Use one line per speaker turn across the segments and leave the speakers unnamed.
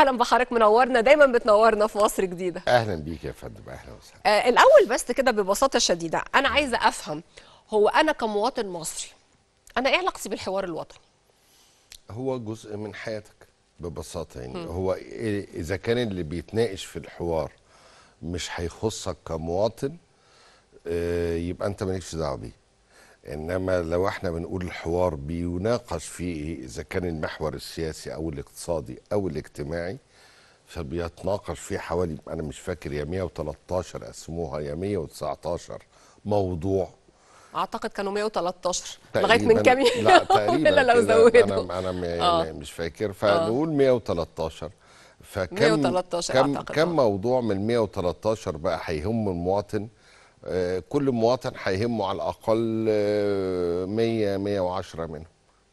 اهلا بحضرتك منورنا دايما بتنورنا في مصر جديده
اهلا بيك يا فندم اهلا وسهلا
آه الاول بس كده ببساطه شديده انا عايزه افهم هو انا كمواطن مصري انا ايه علاقتي بالحوار الوطني
هو جزء من حياتك ببساطه يعني م. هو إيه، اذا كان اللي بيتناقش في الحوار مش هيخصك كمواطن آه يبقى انت مالكش دعوه بيه انما لو احنا بنقول الحوار بيناقش فيه اذا كان المحور السياسي او الاقتصادي او الاجتماعي فبيتناقش فيه حوالي انا مش فاكر يا 113 قسموها يا 119 موضوع
اعتقد كانوا 113 لغايه من كام يوم لا تقريبا الا لو زودوا
انا انا آه. مش فاكر فنقول 113 آه. فكم 113 كم أعتقد كم آه. موضوع من 113 بقى هيهم المواطن آه، كل مواطن هيهمه على الاقل 100 آه، 110 منهم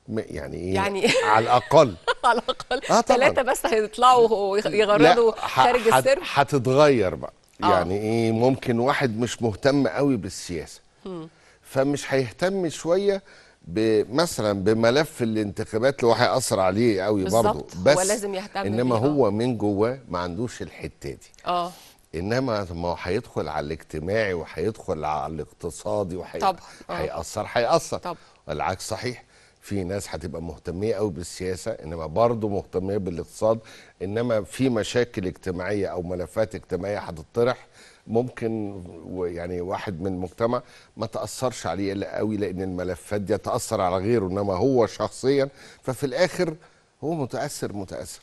يعني إيه؟ يعني على الاقل
على الاقل آه ثلاثه بس هيطلعوا يغردوا خارج السر
هتتغير بقى آه. يعني ايه ممكن واحد مش مهتم قوي بالسياسه م. فمش هيهتم شويه مثلا بملف الانتخابات اللي هو هيأثر عليه قوي برضه بس هو لازم يهتم انما آه. هو من جواه ما عندوش الحته دي اه انما ما هيدخل على الاجتماعي وهيدخل على الاقتصادي وهيأثر هيأثر طب. العكس صحيح في ناس هتبقى مهتميه قوي بالسياسه انما برضه مهتميه بالاقتصاد انما في مشاكل اجتماعيه او ملفات اجتماعيه هتطرح ممكن يعني واحد من المجتمع ما تاثرش عليه الا قوي لان الملفات دي تاثر على غيره انما هو شخصيا ففي الاخر هو متاثر متاثر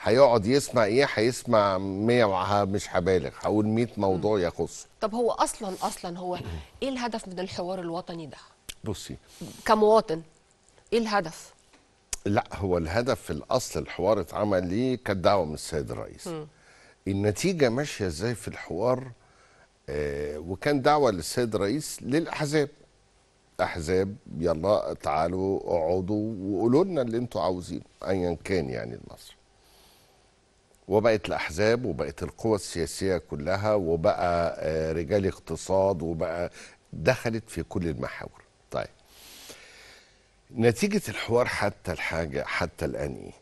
هيقعد يسمع ايه هيسمع 100 مش هبالغ هقول 100 موضوع يخصه طب
هو اصلا اصلا هو ايه الهدف من الحوار الوطني ده بصي كمواطن ايه الهدف
لا هو الهدف في الاصل الحوار اتعمل ليه كانت دعوه من السيد الرئيس م. النتيجه ماشيه ازاي في الحوار آه وكان دعوه للسيد الرئيس للاحزاب احزاب يلا تعالوا اقعدوا وقولوا لنا اللي انتوا عاوزينه ايا كان يعني النصر وبقت الاحزاب وبقت القوى السياسيه كلها وبقى آه، رجال اقتصاد وبقى دخلت في كل المحاور طيب نتيجه الحوار حتى الحاجه حتى الان ايه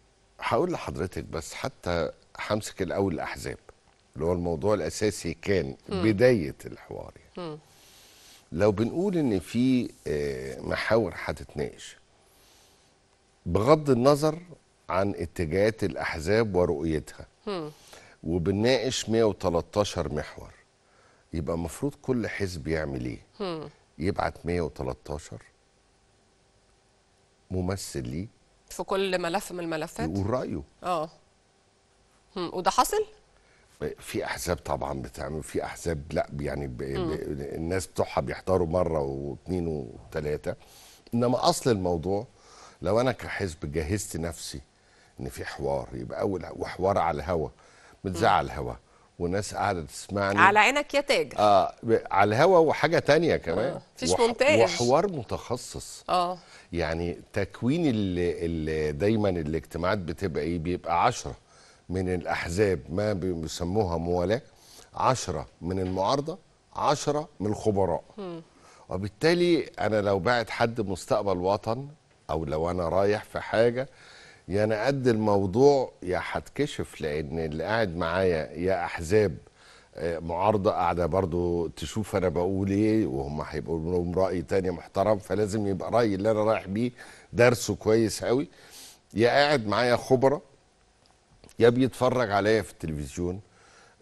هقول لحضرتك بس حتى همسك الاول الاحزاب اللي هو الموضوع الاساسي كان م. بدايه الحوار يعني. لو بنقول ان في آه، محاور هتتناقش بغض النظر عن اتجاهات الاحزاب ورؤيتها وبنناقش 113 محور يبقى المفروض كل حزب يعمل ايه يبعت 113 ممثل ليه
في كل ملف من الملفات يقول رايه اه وده حصل
في احزاب طبعا بتعمل في احزاب لا يعني ب... ب... الناس بتوعها بيحضروا مره واثنين وثلاثه انما اصل الموضوع لو انا كحزب جهزت نفسي ان في حوار يبقى اول وحوار على الهوا متزعل على الهوا وناس قاعده تسمعني على
عينك يا تاجر
اه على الهوا وحاجه تانية كمان آه. فيش وح... مونتاج وحوار متخصص اه يعني تكوين ال... ال... دايما الاجتماعات بتبقى ايه بيبقى 10 من الأحزاب ما بيسموها موالاة عشرة من المعارضة عشرة من الخبراء م. وبالتالي أنا لو بعت حد مستقبل وطن أو لو أنا رايح في حاجة يا يعني أنا قد الموضوع يا هتكشف لأن اللي قاعد معايا يا أحزاب آه، معارضة قاعدة برضو تشوف أنا بقول إيه وهم هيبقوا لهم رأي تاني محترم فلازم يبقى رأيي اللي أنا رايح بيه درسه كويس قوي يا قاعد معايا خبرة يا بيتفرج عليا في التلفزيون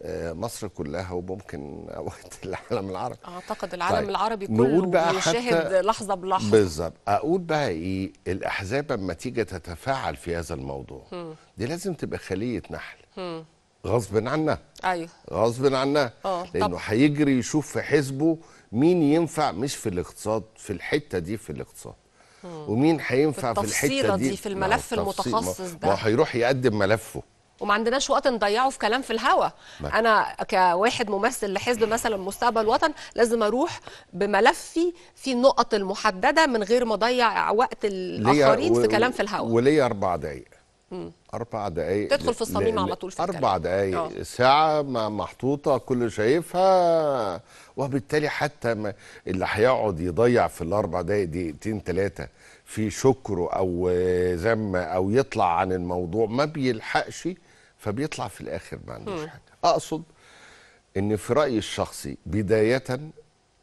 آه، مصر كلها وممكن اوقات العالم العربي
اعتقد العالم طيب. العربي كله بيشاهد لحظه بلحظه
بالظبط اقول بقى ايه الاحزاب اما تيجي تتفاعل في هذا الموضوع م. دي لازم تبقى خليه نحل غصب عنها ايوه غصب عنها آه، لانه هيجري يشوف في حزبه مين ينفع مش في الاقتصاد في الحته دي في الاقتصاد ومين هينفع في الحته دي, دي في الملف المتخصص ده هيروح يقدم ملفه وما
عندناش وقت نضيعه في كلام في الهوا انا كواحد ممثل لحزب مثلا مستقبل وطن لازم اروح بملفي في النقط المحدده من غير ما اضيع وقت الاخرين و... في كلام في الهوا
وليا اربع دقائق اربع دقائق تدخل في الصميم على طول في اربع دقائق آه. ساعه محطوطه كل شايفها وبالتالي حتى ما اللي هيقعد يضيع في الاربع دقائق دقيقتين ثلاثه في شكره او ذم او يطلع عن الموضوع ما بيلحقش فبيطلع في الاخر ما عندوش حاجه اقصد ان في رايي الشخصي بدايه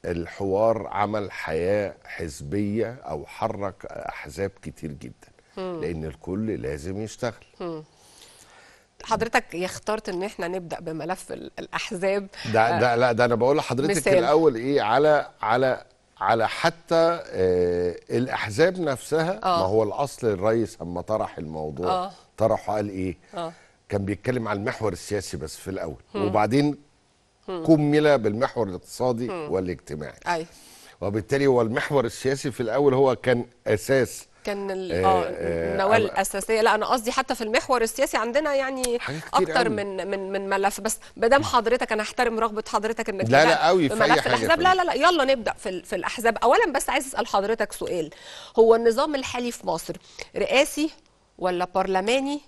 الحوار عمل حياه حزبيه او حرك احزاب كتير جدا مم. لان الكل لازم يشتغل
مم. حضرتك اخترت ان احنا نبدا بملف الاحزاب ده آه، ده لا
ده انا بقول لحضرتك مثال. الاول ايه على على على حتى آه الاحزاب نفسها آه. ما هو الاصل الرئيس اما طرح الموضوع آه. طرحه قال ايه آه. كان بيتكلم على المحور السياسي بس في الاول م. وبعدين كمل بالمحور الاقتصادي م. والاجتماعي أي. وبالتالي هو المحور السياسي في الاول هو كان اساس
كان النواه آه، آه، آه، الاساسيه لا انا قصدي حتى في المحور السياسي عندنا يعني اكتر من من من ملف بس ما حضرتك انا احترم رغبه حضرتك انك لا لا قوي في اي حاجه الأحزاب لا لا لا يلا نبدا في في الاحزاب اولا بس عايز اسال حضرتك سؤال هو النظام الحالي في مصر رئاسي ولا برلماني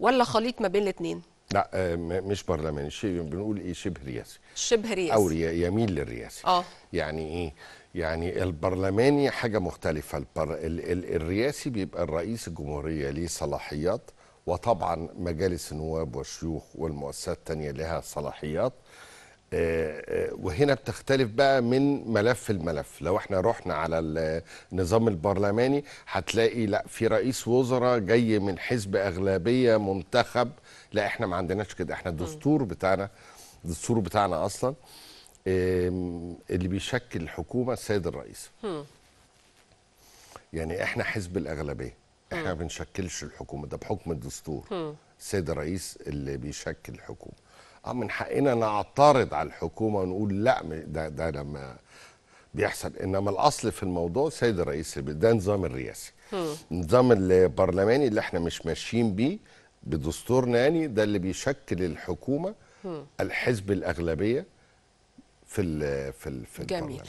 ولا خليط ما بين الاثنين
لا آه، مش برلماني شيء بنقول ايه شبه رئاسي
شبه رئاسي او
يميل للرئاسي اه يعني ايه يعني البرلماني حاجه مختلفه البر... ال... ال... الرئاسي بيبقى الرئيس الجمهوريه ليه صلاحيات وطبعا مجالس النواب والشيوخ والمؤسسات الثانيه لها صلاحيات آه، آه، وهنا بتختلف بقى من ملف الملف لو احنا رحنا على النظام البرلماني هتلاقي لا في رئيس وزراء جاي من حزب اغلبيه منتخب لا احنا ما عندناش كده احنا الدستور بتاعنا الدستور بتاعنا اصلا اللي بيشكل الحكومه السيد الرئيس يعني احنا حزب الاغلبيه احنا ما بنشكلش الحكومه ده بحكم الدستور السيد الرئيس اللي بيشكل الحكومه اه من حقنا نعترض على الحكومه ونقول لا ده ده لما بيحصل انما الاصل في الموضوع سيد الرئيس ده نظام الرئاسي النظام البرلماني اللي احنا مش ماشيين بيه بدستورنا يعني ده اللي بيشكل الحكومه الحزب الاغلبيه في الـ في الـ في
جميل